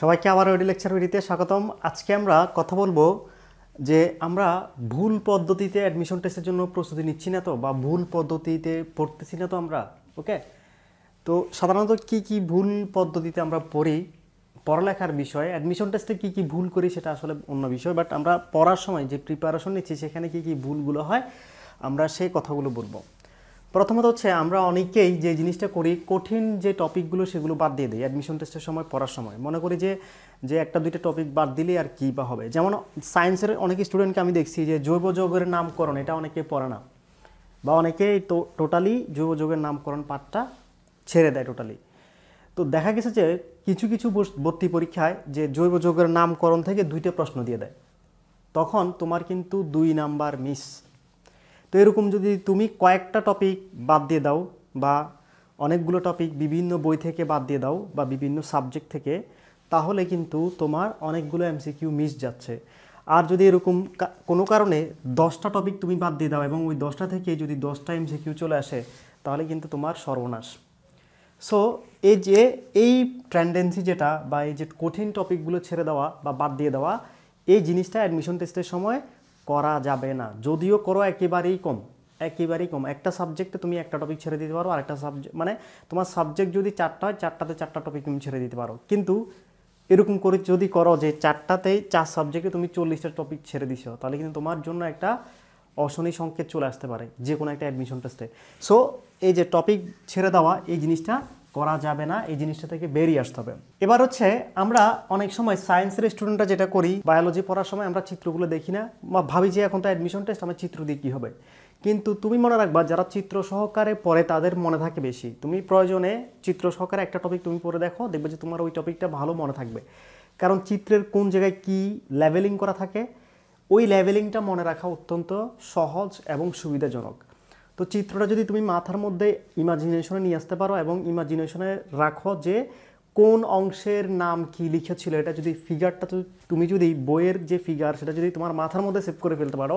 সবাইকে আবার ওডি লেকচার ভিডিতে স্বাগতম আজকে আমরা কথা বলবো যে আমরা ভুল পদ্ধতিতে অ্যাডমিশন টেস্টের জন্য প্রস্তুতি নিচ্ছি না তো বা ভুল পদ্ধতিতে পড়তেছি না তো আমরা ওকে তো সাধারণত কি কি ভুল পদ্ধতিতে আমরা পড়ি পড়ালেখার বিষয়ে অ্যাডমিশন টেস্টে কি কি ভুল করি সেটা আসলে অন্য বিষয় বাট আমরা পড়ার সময় যে প্রিপারেশন নিচ্ছি সেখানে কি কি ভুলগুলো হয় আমরা সেই কথাগুলো বলবো প্রথমত হচ্ছে আমরা অনেকেই যে জিনিসটা করি কঠিন যে টপিকগুলো সেগুলো বাদ দিয়ে দিই অ্যাডমিশন টেস্টের সময় পড়ার সময় মনে করি যে যে একটা দুইটা টপিক বাদ দিলে আর কী বা হবে যেমন সায়েন্সের অনেক স্টুডেন্টকে আমি দেখছি যে জৈব যৌগের নামকরণ এটা অনেকে পড়ে না বা অনেকে তো টোটালি জৈব যৌগের নামকরণ পাঠটা ছেড়ে দেয় টোটালি তো দেখা গেছে যে কিছু কিছু ভর্তি পরীক্ষায় যে জৈব যৌগের নামকরণ থেকে দুইটা প্রশ্ন দিয়ে দেয় তখন তোমার কিন্তু দুই নাম্বার মিস তো এরকম যদি তুমি কয়েকটা টপিক বাদ দিয়ে দাও বা অনেকগুলো টপিক বিভিন্ন বই থেকে বাদ দিয়ে দাও বা বিভিন্ন সাবজেক্ট থেকে তাহলে কিন্তু তোমার অনেকগুলো এমসিকিউ মিস যাচ্ছে আর যদি এরকম কোনো কারণে দশটা টপিক তুমি বাদ দিয়ে দাও এবং ওই দশটা থেকে যদি দশটা এমসিকিউ চলে আসে তাহলে কিন্তু তোমার সর্বনাশ সো এই যে এই ট্রেন্ডেন্সি যেটা বা এই যে কঠিন টপিকগুলো ছেড়ে দেওয়া বা বাদ দিয়ে দেওয়া এই জিনিসটা অ্যাডমিশন টেস্টের সময় করা যাবে না যদিও করো একেবারেই কম একেবারেই কম একটা সাবজেক্টে তুমি একটা টপিক ছেড়ে দিতে পারো আরেকটা সাবজেক্ট মানে তোমার সাবজেক্ট যদি চারটা হয় চারটাতে চারটা টপিক তুমি ছেড়ে দিতে পারো কিন্তু এরকম করে যদি করো যে চারটাতেই চার সাবজেক্টে তুমি চল্লিশটা টপিক ছেড়ে দিছো তাহলে কিন্তু তোমার জন্য একটা অশনি সংকেত চলে আসতে পারে যে কোনো একটা অ্যাডমিশন টেস্টে সো এই যে টপিক ছেড়ে দেওয়া এই জিনিসটা করা যাবে না এই জিনিসটা থেকে বেরিয়ে আসতে হবে এবার হচ্ছে আমরা অনেক সময় সায়েন্সের স্টুডেন্টরা যেটা করি বায়োলজি পড়ার সময় আমরা চিত্রগুলো দেখি না বা ভাবি যে এখন তো অ্যাডমিশন টেস্ট আমার চিত্র দিয়ে কী হবে কিন্তু তুমি মনে রাখবা যারা চিত্র সহকারে পড়ে তাদের মনে থাকে বেশি তুমি প্রয়োজনে চিত্র সহকারে একটা টপিক তুমি পড়ে দেখো দেখবে যে তোমার ওই টপিকটা ভালো মনে থাকবে কারণ চিত্রের কোন জায়গায় কি লেভেলিং করা থাকে ওই লেভেলিংটা মনে রাখা অত্যন্ত সহজ এবং সুবিধাজনক তো চিত্রটা যদি তুমি মাথার মধ্যে ইমাজিনেশনে নিয়ে আসতে পারো এবং ইমাজিনেশনে রাখো যে কোন অংশের নাম কি লিখেছিল এটা যদি ফিগারটা তুমি যদি বইয়ের যে ফিগার সেটা যদি তোমার মাথার মধ্যে সেভ করে ফেলতে পারো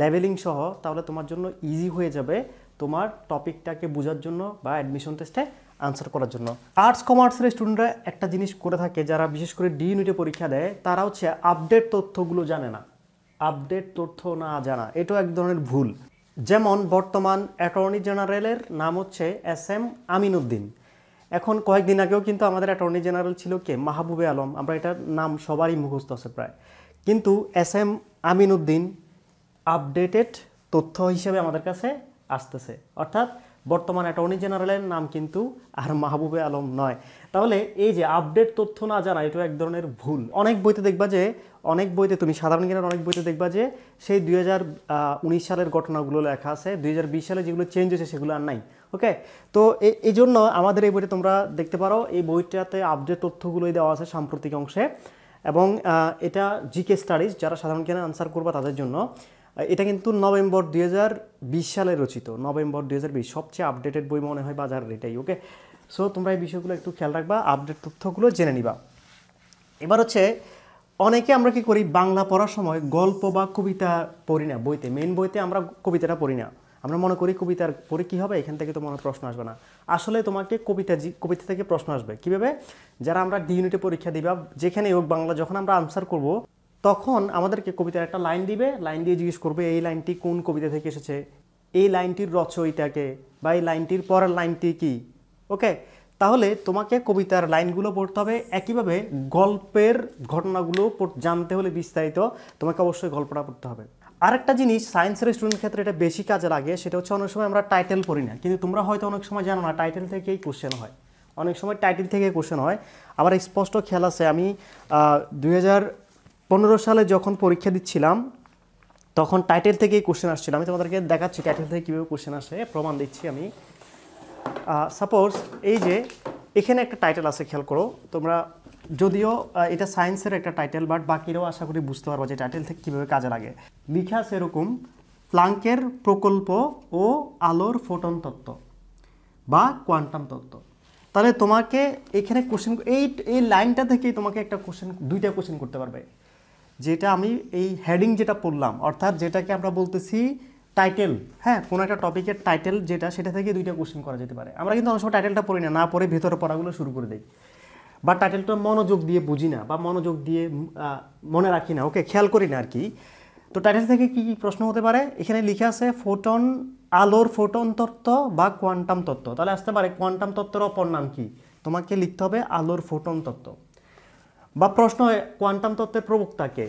লেভেলিং সহ তাহলে তোমার জন্য ইজি হয়ে যাবে তোমার টপিকটাকে বোঝার জন্য বা অ্যাডমিশন টেস্টে আনসার করার জন্য আর্টস কমার্সের স্টুডেন্টরা একটা জিনিস করে থাকে যারা বিশেষ করে ডি ইউনিটে পরীক্ষা দেয় তারা হচ্ছে আপডেট তথ্যগুলো জানে না আপডেট তথ্য না জানা এটাও এক ধরনের ভুল যেমন বর্তমান অ্যাটর্নি জেনারেলের নাম হচ্ছে এস এম আমিনুদ্দিন এখন কয়েকদিন আগেও কিন্তু আমাদের অ্যাটর্নি জেনারেল ছিল কে মাহবুবে আলম আমরা এটার নাম সবারই মুখস্থ আছে প্রায় কিন্তু এস এম আমিনুদ্দিন আপডেটেড তথ্য হিসেবে আমাদের কাছে আসতেছে অর্থাৎ বর্তমান অ্যাটর্নি জেনারেলের নাম কিন্তু আর মাহবুবে আলম নয় তাহলে এই যে আপডেট তথ্য না জানা এটা এক ধরনের ভুল অনেক বইতে দেখবা যে অনেক বইতে তুমি সাধারণ জ্ঞানের অনেক বইতে দেখবা যে সেই দুই সালের ঘটনাগুলো লেখা আছে দুই সালে যেগুলো চেঞ্জ হয়েছে সেগুলো আর নাই ওকে তো এই জন্য আমাদের এই বইটা তোমরা দেখতে পারো এই বইটাতে আপডেট তথ্যগুলোই দেওয়া আছে সাম্প্রতিক অংশে এবং এটা জিকে স্টাডিজ যারা সাধারণ জ্ঞানে আনসার করবা তাদের জন্য এটা কিন্তু নভেম্বর দুই সালে রচিত নভেম্বর দুই সবচেয়ে আপডেটেড বই মনে হয় বাজার এটাই ওকে সো তোমরা এই বিষয়গুলো একটু খেয়াল রাখবা আপডেট তথ্যগুলো জেনে নিবা এবার হচ্ছে অনেকে আমরা কি করি বাংলা পড়ার সময় গল্প বা কবিতা পড়ি না বইতে মেন বইতে আমরা কবিতাটা পড়ি না আমরা মনে করি কবিতার পরে কী হবে এখান থেকে তো মনে প্রশ্ন আসবে না আসলে তোমাকে কবিতা কবিতা থেকে প্রশ্ন আসবে কীভাবে যারা আমরা ডি ইউনিটে পরীক্ষা দিবা যেখানে হোক বাংলা যখন আমরা আনসার করব তখন আমাদেরকে কবিতার একটা লাইন দিবে লাইন দিয়ে জিজ্ঞেস করবে এই লাইনটি কোন কবিতা থেকে এসেছে এই লাইনটির রচয়িতাকে বা এই লাইনটির পরের লাইনটি কি ওকে তাহলে তোমাকে কবিতার লাইনগুলো পড়তে হবে একইভাবে গল্পের ঘটনাগুলো জানতে হলে বিস্তারিত তোমাকে অবশ্যই গল্পটা পড়তে হবে আরেকটা জিনিস সায়েন্সের স্টুডেন্ট ক্ষেত্রে এটা বেশি কাজে লাগে সেটা হচ্ছে অনেক সময় আমরা টাইটেল পড়ি না কিন্তু তোমরা হয়তো অনেক সময় জানো না টাইটেল থেকেই কোশ্চেন হয় অনেক সময় টাইটেল থেকে কোশ্চেন হয় আমার স্পষ্ট খেয়াল আছে আমি দুই পনেরো সালে যখন পরীক্ষা দিচ্ছিলাম তখন টাইটেল থেকেই কোশ্চেন আসছিল আমি তোমাদেরকে দেখাচ্ছি টাইটেল থেকে কীভাবে কোশ্চেন আসে প্রমাণ দিচ্ছি আমি সাপোজ এই যে এখানে একটা টাইটেল আছে খেয়াল করো তোমরা যদিও এটা সায়েন্সের একটা টাইটেল বাট বাকিরাও আশা করি বুঝতে পারবো যে টাইটেল থেকে কীভাবে কাজে লাগে লিখা সেরকম প্লাঙ্কের প্রকল্প ও আলোর ফোটন তত্ত্ব বা কোয়ান্টাম তত্ত্ব তাহলে তোমাকে এখানে কোশ্চেন এই এই লাইনটা থেকেই তোমাকে একটা কোশ্চেন দুইটা কোশ্চেন করতে পারবে যেটা আমি এই হেডিং যেটা পড়লাম অর্থাৎ যেটাকে আমরা বলতেছি টাইটেল হ্যাঁ কোনো একটা টপিকের টাইটেল যেটা সেটা থেকে দুইটা কোশ্চেন করা যেতে পারে আমরা কিন্তু অনেক সময় টাইটেলটা পড়ি না না পড়ে ভেতরে পড়াগুলো শুরু করে দিই বা টাইটেলটা মনোযোগ দিয়ে বুঝি না বা মনোযোগ দিয়ে মনে রাখি না ওকে খেয়াল করি না আর কি তো টাইটেল থেকে কি কি প্রশ্ন হতে পারে এখানে লিখে আছে ফোটন আলোর ফোটন তত্ত্ব বা কোয়ান্টাম তত্ত্ব তাহলে আসতে পারে কোয়ান্টাম তত্ত্বের অপর নাম কি তোমাকে লিখতে হবে আলোর ফোটন তত্ত্ব বা প্রশ্ন হয় কোয়ান্টাম তত্ত্বের প্রবক্তাকে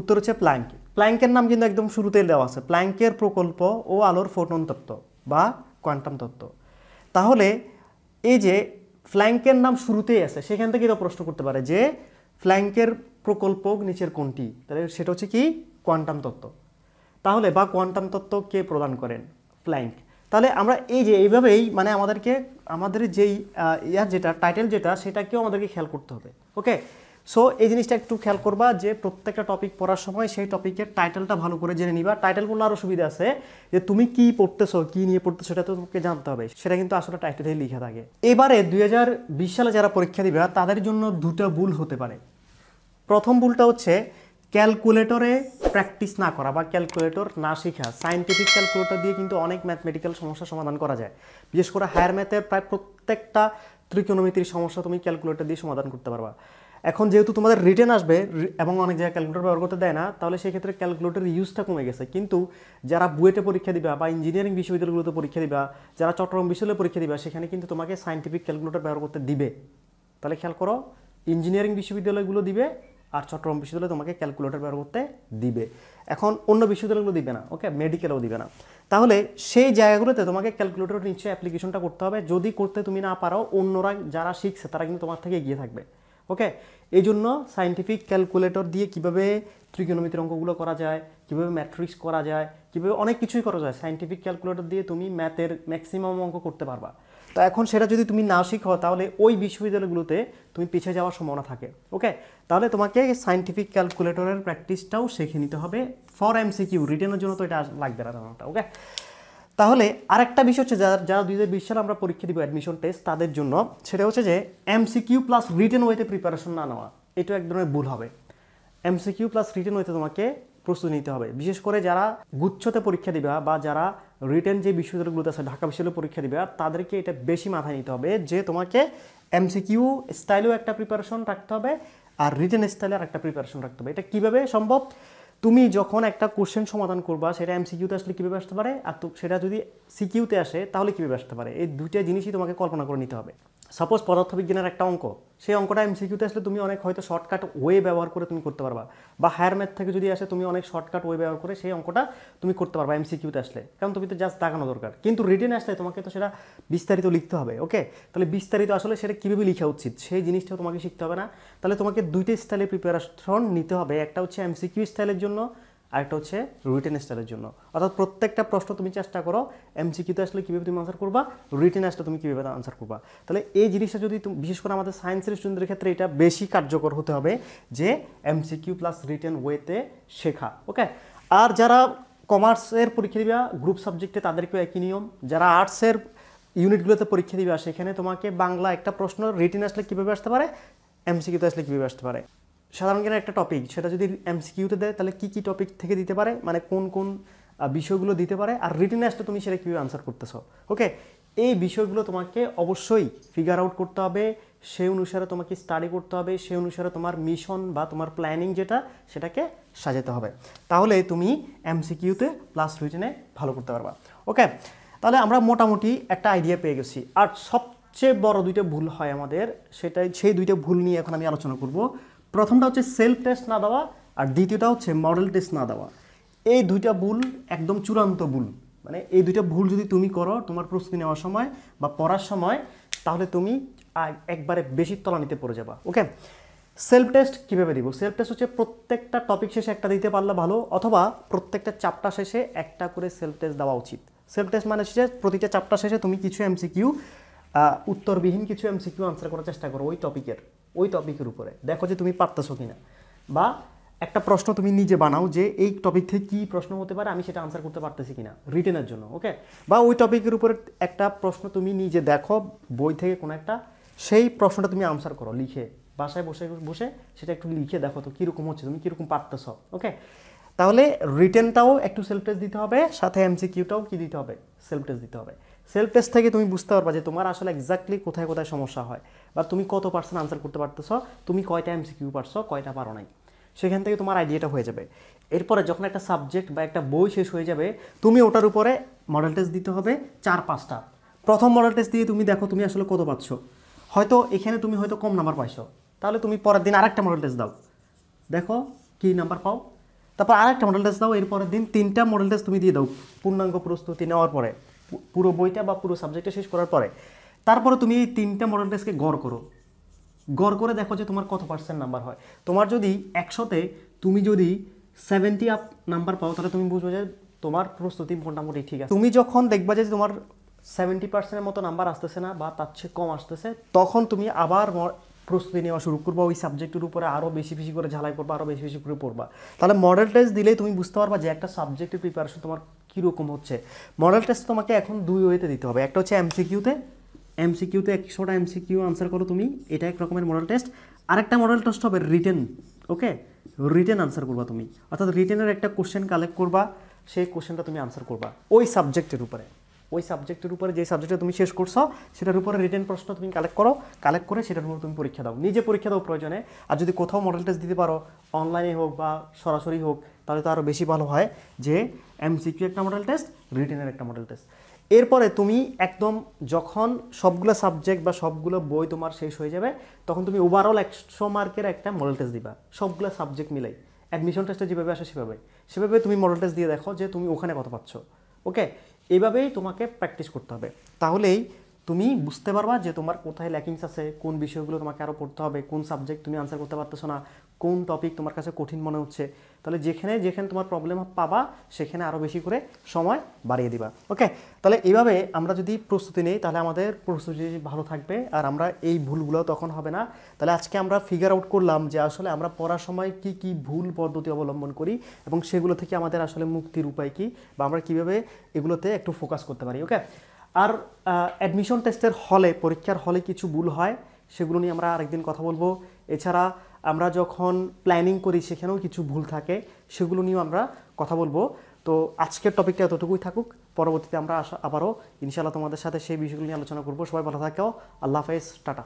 উত্তর হচ্ছে প্ল্যাঙ্ক প্ল্যাঙ্কের নাম কিন্তু একদম শুরুতেই দেওয়া আছে প্ল্যাঙ্কের প্রকল্প ও আলোর ফোটন তত্ত্ব বা কোয়ান্টাম তত্ত্ব তাহলে এই যে ফ্ল্যাঙ্কের নাম শুরুতেই আছে সেখান থেকে এটা প্রশ্ন করতে পারে যে ফ্ল্যাঙ্কের প্রকল্প নিচের কোনটি তাহলে সেটা হচ্ছে কি কোয়ান্টাম তত্ত্ব তাহলে বা কোয়ান্টাম তত্ত্ব কে প্রদান করেন ফ্ল্যাঙ্ক তাহলে আমরা এই যে এইভাবেই মানে আমাদেরকে আমাদের যেই ইয়ার যেটা টাইটেল যেটা সেটাকেও আমাদেরকে খেয়াল করতে হবে ওকে সো এই জিনিসটা একটু খেয়াল করবা যে প্রত্যেকটা টপিক পড়ার সময় সেই টপিকের টাইটেলটা ভালো করে জেনে নিবা টাইটেল বললে আরও সুবিধা আছে যে তুমি কি পড়তেছো কি নিয়ে পড়তেছো সেটা তো তোমাকে জানতে হবে সেটা কিন্তু আসলে টাইটেলে লিখা থাকে এবারে দুই সালে যারা পরীক্ষা দিবে তাদের জন্য দুটো ভুল হতে পারে প্রথম ভুলটা হচ্ছে ক্যালকুলেটরে প্র্যাকটিস না করা বা ক্যালকুলেটর না শেখা সায়েন্টিফিক ক্যালকুলেটর দিয়ে কিন্তু অনেক ম্যাথমেটিক্যাল সমস্যার সমাধান করা যায় বিশেষ করে হায়ার ম্যাথের প্রায় প্রত্যেকটা ত্রিকোণমিতির সমস্যা তুমি ক্যালকুলেটর দিয়ে সমাধান করতে পারবা এখন যেহেতু তোমাদের রিটার্ন আসবে এবং অনেক জায়গায় ক্যালকুলেটর ব্যবহার করতে দেয় না তাহলে সেক্ষেত্রে ক্যালকুলেটর ইউজটা কমে গেছে কিন্তু যারা বুয়েটে পরীক্ষা দিবা বা ইঞ্জিনিয়ারিং বিশ্ববিদ্যালয়গুলোতে পরীক্ষা দিবা যারা চট্টগ্রাম বিশ্ববিদ্যালয়ে পরীক্ষা দিবা সেখানে কিন্তু তোমাকে সাইন্টিফিক ক্যালকুলেটর ব্যবহার করতে দিবে তাহলে খেয়াল করো ইঞ্জিনিয়ারিং বিশ্ববিদ্যালয়গুলো দিবে আর চট্টগ্রাম বিশ্ববিদ্যালয়ে তোমাকে ক্যালকুলেটর ব্যবহার করতে দিবে এখন অন্য বিশ্ববিদ্যালয়গুলো দিবে না ওকে মেডিকেলও দিবে না তাহলে সেই জায়গাগুলোতে তোমাকে ক্যালকুলেটর নিশ্চয়ই অ্যাপ্লিকেশনটা করতে হবে যদি করতে তুমি না পারো অন্যরা যারা শিখছে তারা কিন্তু তোমার থেকে এগিয়ে থাকবে ওকে এই জন্য সাইন্টিফিক ক্যালকুলেটর দিয়ে কিভাবে ত্রিকোণমিতির অঙ্কগুলো করা যায় কিভাবে ম্যাট্রিক্স করা যায় কিভাবে অনেক কিছুই করা যায় সাইন্টিফিক ক্যালকুলেটর দিয়ে তুমি ম্যাথের ম্যাক্সিমাম অঙ্ক করতে পারবা তো এখন সেটা যদি তুমি না শিখো তাহলে ওই বিশ্ববিদ্যালয়গুলোতে তুমি পিছিয়ে যাওয়ার সম্ভাবনা থাকে ওকে তাহলে তোমাকে সাইন্টিফিক ক্যালকুলেটরের প্র্যাকটিসটাও শিখে নিতে হবে ফর এমসিকিউ রিটেনের জন্য তো এটা লাগবে না ওকে তাহলে আরেকটা বিষয় হচ্ছে যারা যারা দুই হাজার বিশ সালে আমরা পরীক্ষা দিব অ্যাডমিশন টেস্ট তাদের জন্য সেটা হচ্ছে যে এমসিকিউ প্লাস রিটেন ওয়েতে প্রিপারেশন না নেওয়া এটা এক ধরনের ভুল হবে এমসিকিউ প্লাস রিটেন ওয়েতে তোমাকে প্রস্তুতি নিতে হবে বিশেষ করে যারা গুচ্ছতে পরীক্ষা দিবা বা যারা রিটেন যে বিশ্ববিদ্যালয়গুলোতে আছে ঢাকা বিশ্ববিদ্যালয় পরীক্ষা দিবা তাদেরকে এটা বেশি মাথায় নিতে হবে যে তোমাকে এমসিকিউ স্টাইলেও একটা প্রিপারেশন রাখতে হবে আর রিটেন স্টাইলে আর একটা প্রিপারেশন রাখতে হবে এটা কীভাবে সম্ভব তুমি যখন একটা কোশ্চেন সমাধান করবা সেটা এমসিকিউতে আসলে কীভাবে আসতে পারে আর সেটা যদি সিকিউতে আসে তাহলে কীভাবে আসতে পারে এই দুইটা জিনিসই তোমাকে কল্পনা করে নিতে হবে সাপোজ পদার্থবিজ্ঞানের একটা অঙ্ক সেই অঙ্কটা এমসিকিউতে আসলে তুমি অনেক হয়তো শর্টকাট ওয়ে ব্যবহার করে তুমি করতে পারবা বা হায়ার ম্যাথ থেকে যদি আসে তুমি অনেক শর্টকাট ওয়ে ব্যবহার করে সেই অঙ্কটা তুমি করতে পারবা এমসিকিউতে আসলে কারণ তুমি তো জাস্ট দাগানো দরকার কিন্তু রিটেন আসলে তোমাকে তো সেটা বিস্তারিত লিখতে হবে ওকে তাহলে বিস্তারিত আসলে সেটা কীভাবে লিখা উচিত সেই জিনিসটাও তোমাকে শিখতে হবে না তাহলে তোমাকে দুইটা স্টাইলে প্রিপারেশন নিতে হবে একটা হচ্ছে এমসিকিউ স্টাইলের জন্য আরেকটা হচ্ছে রিটেন স্টাইলের জন্য অর্থাৎ প্রত্যেকটা প্রশ্ন তুমি চেষ্টা করো এমসিকিউতে আসলে কীভাবে তুমি আনসার করবা রিটেন আসলে তুমি কীভাবে আনসার করবা তাহলে এই জিনিসটা যদি তুমি বিশেষ করে আমাদের সায়েন্সের স্টুডেন্টের ক্ষেত্রে এটা বেশি কার্যকর হতে হবে যে কিউ প্লাস রিটেন ওয়েতে শেখা ওকে আর যারা কমার্সের পরীক্ষা দিবা গ্রুপ সাবজেক্টে তাদেরকেও একই নিয়ম যারা আর্টসের ইউনিটগুলোতে পরীক্ষা দিবা সেখানে তোমাকে বাংলা একটা প্রশ্ন রিটেন আসলে কীভাবে আসতে পারে এমসিকিউতে আসলে কীভাবে আসতে পারে সাধারণ জ্ঞানের একটা টপিক সেটা যদি এমসিকিউতে দেয় তাহলে কী কী টপিক থেকে দিতে পারে মানে কোন কোন বিষয়গুলো দিতে পারে আর রিটেন অ্যাসটা তুমি সেটা কীভাবে আনসার করতেছো ওকে এই বিষয়গুলো তোমাকে অবশ্যই ফিগার আউট করতে হবে সেই অনুসারে তোমাকে স্টাডি করতে হবে সেই অনুসারে তোমার মিশন বা তোমার প্ল্যানিং যেটা সেটাকে সাজাতে হবে তাহলে তুমি এমসিকিউতে প্লাস রিটেনে ভালো করতে পারবা ওকে তাহলে আমরা মোটামুটি একটা আইডিয়া পেয়ে গেছি আর সবচেয়ে বড় দুইটা ভুল হয় আমাদের সেটাই সেই দুইটা ভুল নিয়ে এখন আমি আলোচনা করব প্রথমটা হচ্ছে সেলফ টেস্ট না দেওয়া আর দ্বিতীয়টা হচ্ছে মডেল টেস্ট না দেওয়া এই দুইটা ভুল একদম চূড়ান্ত ভুল মানে এই দুইটা ভুল যদি তুমি করো তোমার প্রস্তুতি নেওয়ার সময় বা পড়ার সময় তাহলে তুমি একবারে বেশি তলানিতে পড়ে যাবা ওকে সেলফ টেস্ট কীভাবে দিব সেলফ টেস্ট হচ্ছে প্রত্যেকটা টপিক শেষে একটা দিতে পারলে ভালো অথবা প্রত্যেকটা চাপটা শেষে একটা করে সেলফ টেস্ট দেওয়া উচিত সেলফ টেস্ট মানে হচ্ছে প্রতিটা চাপটা শেষে তুমি কিছু এমসিকিউ উত্তরবিহীন কিছু এমসিকিউ আনসার করার চেষ্টা করো ওই টপিকের ওই টপিকের উপরে দেখো যে তুমি পারতেছো কি না বা একটা প্রশ্ন তুমি নিজে বানাও যে এই টপিক থেকে কী প্রশ্ন হতে পারে আমি সেটা আনসার করতে পারতেছি কি না রিটেনের জন্য ওকে বা ওই টপিকের উপরে একটা প্রশ্ন তুমি নিজে দেখো বই থেকে কোনো একটা সেই প্রশ্নটা তুমি আনসার করো লিখে বাসায় বসে বসে সেটা একটু লিখে দেখো তো কীরকম হচ্ছে তুমি কীরকম পারতেছ ওকে তাহলে রিটেনটাও একটু সেলফ টেস্ট দিতে হবে সাথে এমসি কিউটাও কী দিতে হবে সেলফ টেস্ট দিতে হবে সেলফ টেস্ট থেকে তুমি বুঝতে পারবা যে তোমার আসলে এক্স্যাক্টলি কোথায় কোথায় সমস্যা হয় বা তুমি কত পার্সেন্ট আনসার করতে পারতেছ তুমি কয়টা এমসি কিউ পারছ কয়টা পারো নাই সেখান থেকে তোমার আইডিয়াটা হয়ে যাবে এরপরে যখন একটা সাবজেক্ট বা একটা বই শেষ হয়ে যাবে তুমি ওটার উপরে মডেল টেস্ট দিতে হবে চার পাঁচটা প্রথম মডেল টেস্ট দিয়ে তুমি দেখো তুমি আসলে কত পাচ্ছ হয়তো এখানে তুমি হয়তো কম নাম্বার পাইছো তাহলে তুমি পরের দিন আরেকটা মডেল টেস্ট দাও দেখো কী নাম্বার পাও তারপর আরেকটা মডেল টেস্ট দাও এরপরের দিন তিনটা মডেল টেস্ট তুমি দিয়ে দাও পূর্ণাঙ্গ প্রস্তুতি নেওয়ার পরে পুরো বইটা বা পুরো সাবজেক্টটা শেষ করার পরে তারপরে তুমি এই তিনটা মডেল টেস্টকে গড় করো গড় করে দেখো যে তোমার কত পার্সেন্ট নাম্বার হয় তোমার যদি একশোতে তুমি যদি সেভেন্টি আপ নাম্বার পাও তাহলে তুমি বুঝবে যে তোমার প্রস্তুতি মোটামুটি ঠিক আছে তুমি যখন দেখবা যে তোমার সেভেন্টি পার্সেন্টের মতো নাম্বার আসতেছে না বা তার চেয়ে কম আসতেছে তখন তুমি আবার প্রস্তুতি নেওয়া শুরু করবা ওই সাবজেক্টের উপরে আরও বেশি বেশি করে ঝালাই করবা আরও বেশি বেশি করে পড়বা তাহলে মডেল টেস্ট দিলেই তুমি বুঝতে পারবা যে একটা সাবজেক্টের প্রিপারেশন তোমার কীরকম হচ্ছে মডেল টেস্ট তোমাকে এখন দুই ওয়েতে দিতে হবে একটা হচ্ছে এমসিকিউতে এমসিকিউতে একশোটা এমসিকিউ আনসার করো তুমি এটা এক রকমের মডেল টেস্ট আরেকটা মডেল টেস্ট হবে রিটেন ওকে রিটেন আনসার করবা তুমি অর্থাৎ রিটেনের একটা কোশ্চেন কালেক্ট করবা সেই কোশ্চেনটা তুমি আনসার করবা ওই সাবজেক্টের উপরে ওই সাবজেক্টের উপরে যে সাবজেক্টে তুমি শেষ করছো সেটার উপরে রিটেন প্রশ্ন তুমি কালেক্ট করো কালেক্ট করে সেটার উপর তুমি পরীক্ষা দাও নিজে পরীক্ষা দাও প্রয়োজনে আর যদি কোথাও মডেল টেস্ট দিতে পারো অনলাইনে হোক বা সরাসরি হোক তাহলে তো আরও বেশি ভালো হয় যে এমসিকিউ একটা মডেল টেস্ট রিটেনের একটা মডেল টেস্ট এরপরে তুমি একদম যখন সবগুলো সাবজেক্ট বা সবগুলো বই তোমার শেষ হয়ে যাবে তখন তুমি ওভারঅল একশো মার্কের একটা মডেল টেস্ট দিবা সবগুলো সাবজেক্ট মিলাই অ্যাডমিশন টেস্টে যেভাবে আসে সেভাবে সেভাবে তুমি মডেল টেস্ট দিয়ে দেখো যে তুমি ওখানে কত পাচ্ছ ওকে এইভাবেই তোমাকে প্র্যাকটিস করতে হবে তাহলেই তুমি বুঝতে পারবা যে তোমার কোথায় ল্যাকিংস আছে কোন বিষয়গুলো তোমাকে আরও পড়তে হবে কোন সাবজেক্ট তুমি আনসার করতে পারতেছো না কোন টপিক তোমার কাছে কঠিন মনে হচ্ছে তাহলে যেখানে যেখানে তোমার প্রবলেম পাবা সেখানে আরও বেশি করে সময় বাড়িয়ে দিবা ওকে তাহলে এইভাবে আমরা যদি প্রস্তুতি নিই তাহলে আমাদের প্রস্তুতি ভালো থাকবে আর আমরা এই ভুলগুলো তখন হবে না তাহলে আজকে আমরা ফিগার আউট করলাম যে আসলে আমরা পড়ার সময় কি কি ভুল পদ্ধতি অবলম্বন করি এবং সেগুলো থেকে আমাদের আসলে মুক্তির উপায় কী বা আমরা কীভাবে এগুলোতে একটু ফোকাস করতে পারি ওকে আর অ্যাডমিশন টেস্টের হলে পরীক্ষার হলে কিছু ভুল হয় সেগুলো নিয়ে আমরা আরেকদিন কথা বলবো এছাড়া আমরা যখন প্ল্যানিং করি সেখানেও কিছু ভুল থাকে সেগুলো নিয়েও আমরা কথা বলবো তো আজকের টপিকটা এতটুকুই থাকুক পরবর্তীতে আমরা আবারও ইনশাআল্লাহ তোমাদের সাথে সেই বিষয়গুলো নিয়ে আলোচনা করবো সবাই ভালো থাকেও আল্লাহ হাফেজ টাটা